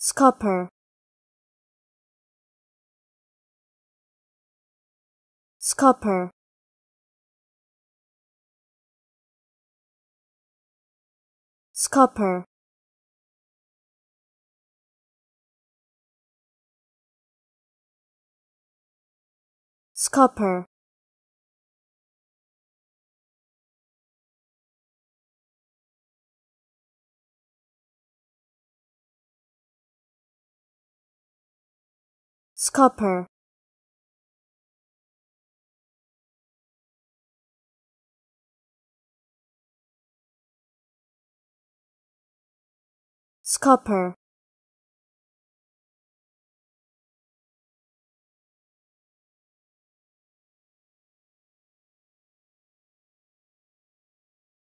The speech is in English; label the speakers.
Speaker 1: scupper scupper scupper scupper scupper scupper